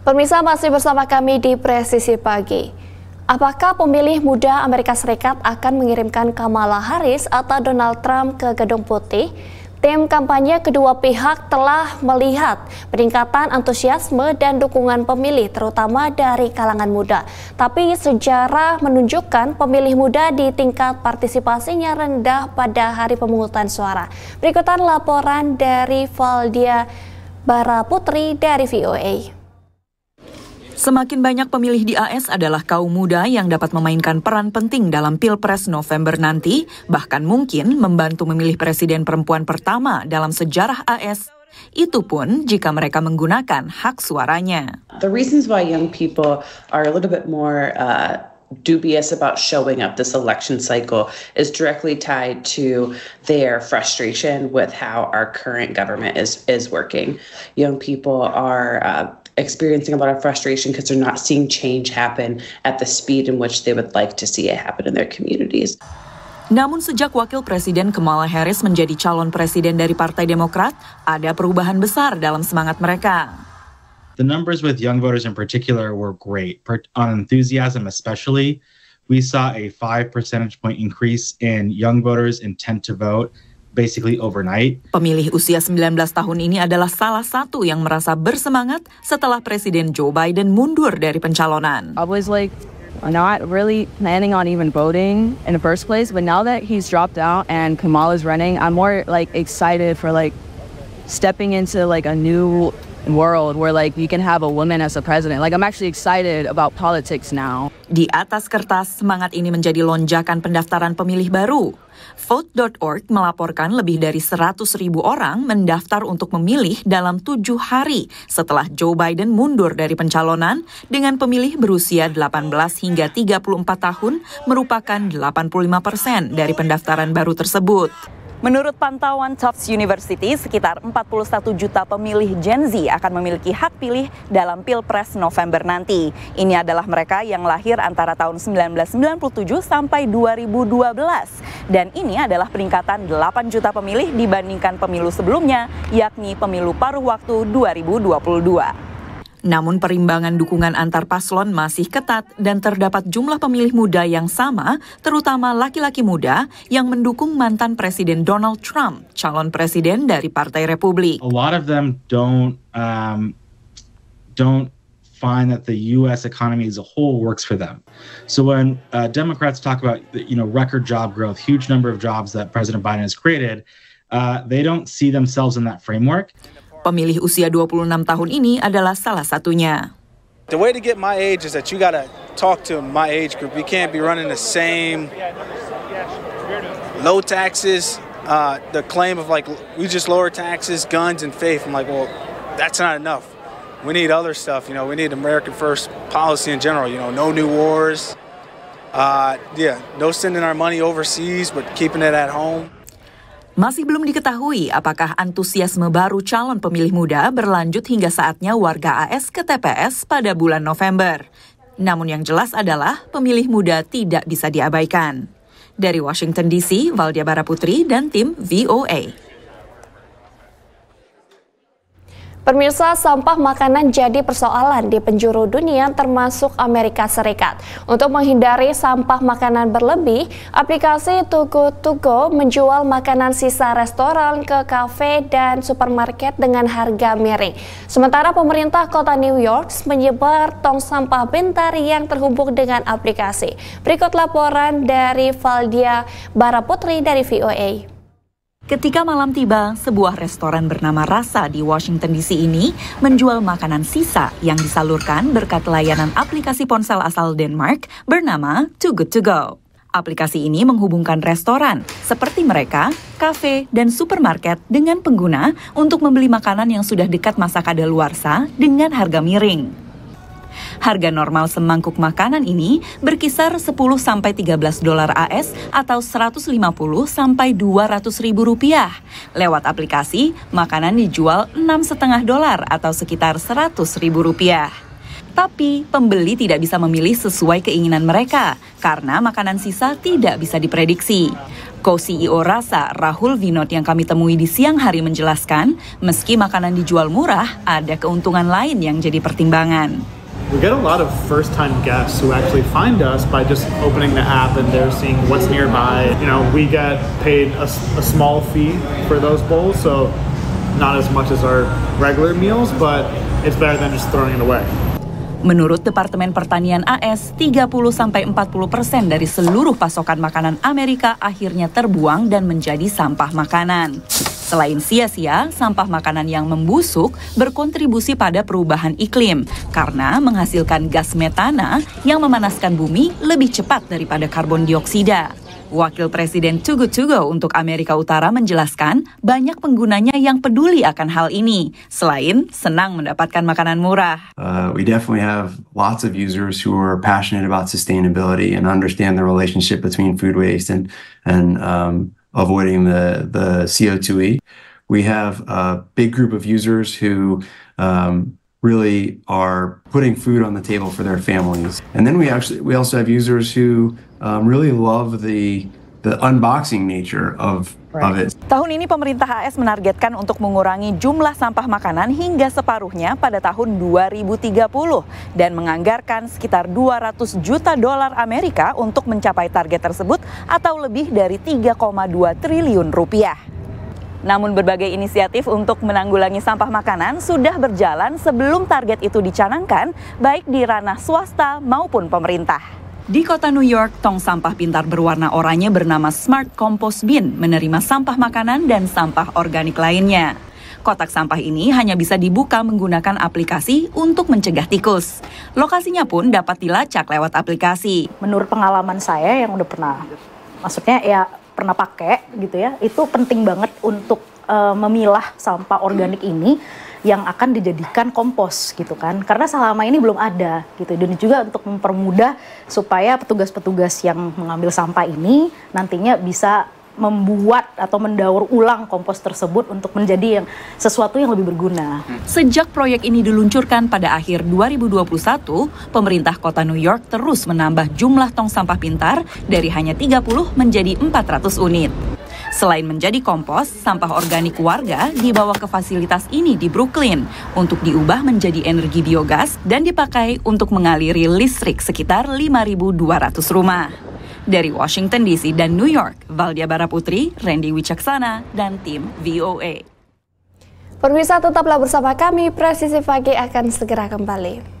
Pemirsa masih bersama kami di Presisi Pagi. Apakah pemilih muda Amerika Serikat akan mengirimkan Kamala Harris atau Donald Trump ke Gedung Putih? Tim kampanye kedua pihak telah melihat peningkatan antusiasme dan dukungan pemilih terutama dari kalangan muda. Tapi sejarah menunjukkan pemilih muda di tingkat partisipasinya rendah pada hari pemungutan suara. Berikutan laporan dari Valdia Baraputri dari VOA. Semakin banyak pemilih di AS adalah kaum muda yang dapat memainkan peran penting dalam Pilpres November nanti, bahkan mungkin membantu memilih presiden perempuan pertama dalam sejarah AS itu pun jika mereka menggunakan hak suaranya. The reasons why young people are a little bit more uh, dubious about showing up this election cycle is directly tied to their frustration with how our current government is is working. Young people are uh, experiencing a lot of frustration because they're not seeing change happen at the speed in which they would like to see it happen in their communities. Namun sejak Wakil Presiden Kamala Harris menjadi calon presiden dari Partai Demokrat, ada perubahan besar dalam semangat mereka. The numbers with young voters in particular were great. On enthusiasm especially, we saw a 5 percentage point increase in young voters intent to vote basically overnight. Pemilih usia 19 tahun ini adalah salah satu yang merasa bersemangat setelah Presiden Joe Biden mundur dari pencalonan. I was like not really planning on even voting in the first place, but now that he's dropped out and Kamala's running, I'm more like excited for like stepping into like a new di atas kertas, semangat ini menjadi lonjakan pendaftaran pemilih baru. Vote.org melaporkan lebih dari 100 ribu orang mendaftar untuk memilih dalam tujuh hari setelah Joe Biden mundur dari pencalonan dengan pemilih berusia 18 hingga 34 tahun merupakan 85 persen dari pendaftaran baru tersebut. Menurut pantauan Tufts University, sekitar 41 juta pemilih Gen Z akan memiliki hak pilih dalam Pilpres November nanti. Ini adalah mereka yang lahir antara tahun 1997 sampai 2012. Dan ini adalah peningkatan 8 juta pemilih dibandingkan pemilu sebelumnya, yakni pemilu paruh waktu 2022. Namun perimbangan dukungan antar paslon masih ketat dan terdapat jumlah pemilih muda yang sama, terutama laki-laki muda yang mendukung mantan Presiden Donald Trump, calon presiden dari Partai Republik. A lot of them don't um, don't find that the U.S. economy as a whole works for them. So when uh, Democrats talk about you know record job growth, huge number of jobs that President Biden has created, uh, they don't see themselves in that framework. Pemilih usia 26 tahun ini adalah salah satunya. The way to get my age is that you gotta talk to my age group. You can't be running the same low taxes, uh, the claim of like we just lower taxes, guns and faith. I'm like, well, that's not enough. We need other stuff. You know, we need American first policy in general. You know, no new wars. Uh, yeah, no sending our money overseas, but keeping it at home. Masih belum diketahui apakah antusiasme baru calon pemilih muda berlanjut hingga saatnya warga AS ke TPS pada bulan November. Namun yang jelas adalah pemilih muda tidak bisa diabaikan. Dari Washington DC, Valdia Baraputri dan tim VOA. Pemirsa, sampah makanan jadi persoalan di penjuru dunia termasuk Amerika Serikat. Untuk menghindari sampah makanan berlebih, aplikasi Tugu Tugu menjual makanan sisa restoran ke kafe dan supermarket dengan harga miring. Sementara pemerintah kota New York menyebar tong sampah bentar yang terhubung dengan aplikasi. Berikut laporan dari Valdia Baraputri dari VOA. Ketika malam tiba, sebuah restoran bernama Rasa di Washington DC ini menjual makanan sisa yang disalurkan berkat layanan aplikasi ponsel asal Denmark bernama Too Good To Go. Aplikasi ini menghubungkan restoran seperti mereka, kafe, dan supermarket dengan pengguna untuk membeli makanan yang sudah dekat masa kadaluarsa dengan harga miring. Harga normal semangkuk makanan ini berkisar 10 sampai 13 dolar AS atau 150 sampai 200 ribu rupiah. Lewat aplikasi, makanan dijual 6,5 dolar atau sekitar 100 ribu rupiah. Tapi pembeli tidak bisa memilih sesuai keinginan mereka karena makanan sisa tidak bisa diprediksi. Co-CEO Rasa Rahul Vinod yang kami temui di siang hari menjelaskan, meski makanan dijual murah, ada keuntungan lain yang jadi pertimbangan. We get a lot of first time guests who actually find us by just opening the app and they're seeing what's nearby. You know, we get paid a, a small fee for those bowls, so not as much as our regular meals, but it's better than just throwing it away. Menurut Departemen Pertanian AS, 30-40 persen dari seluruh pasokan makanan Amerika akhirnya terbuang dan menjadi sampah makanan. Selain sia-sia, sampah makanan yang membusuk berkontribusi pada perubahan iklim karena menghasilkan gas metana yang memanaskan bumi lebih cepat daripada karbon dioksida. Wakil Presiden Tugu Tugo untuk Amerika Utara menjelaskan banyak penggunanya yang peduli akan hal ini, selain senang mendapatkan makanan murah. Uh, we definitely have lots of users who are passionate about sustainability and understand the relationship between food waste and and um, avoiding the the CO2e. We have a big group of users who um, really are putting food on the table for their families. And then we actually we also have users who um, really love the the unboxing nature of Tahun ini pemerintah AS menargetkan untuk mengurangi jumlah sampah makanan hingga separuhnya pada tahun 2030 dan menganggarkan sekitar 200 juta dolar Amerika untuk mencapai target tersebut atau lebih dari 3,2 triliun rupiah. Namun berbagai inisiatif untuk menanggulangi sampah makanan sudah berjalan sebelum target itu dicanangkan baik di ranah swasta maupun pemerintah. Di kota New York, tong sampah pintar berwarna oranye bernama Smart Compost Bin menerima sampah makanan dan sampah organik lainnya. Kotak sampah ini hanya bisa dibuka menggunakan aplikasi untuk mencegah tikus. Lokasinya pun dapat dilacak lewat aplikasi. Menurut pengalaman saya yang udah pernah, maksudnya ya pernah pakai gitu ya, itu penting banget untuk uh, memilah sampah organik ini yang akan dijadikan kompos gitu kan karena selama ini belum ada gitu dan juga untuk mempermudah supaya petugas-petugas yang mengambil sampah ini nantinya bisa membuat atau mendaur ulang kompos tersebut untuk menjadi yang sesuatu yang lebih berguna. Sejak proyek ini diluncurkan pada akhir 2021, pemerintah kota New York terus menambah jumlah tong sampah pintar dari hanya 30 menjadi 400 unit. Selain menjadi kompos, sampah organik warga dibawa ke fasilitas ini di Brooklyn untuk diubah menjadi energi biogas dan dipakai untuk mengaliri listrik sekitar 5.200 rumah. Dari Washington DC dan New York, Valdia Baraputri, Randy Wicaksana, dan tim VOA. Pemirsa tetaplah bersama kami, Presisi Pagi akan segera kembali.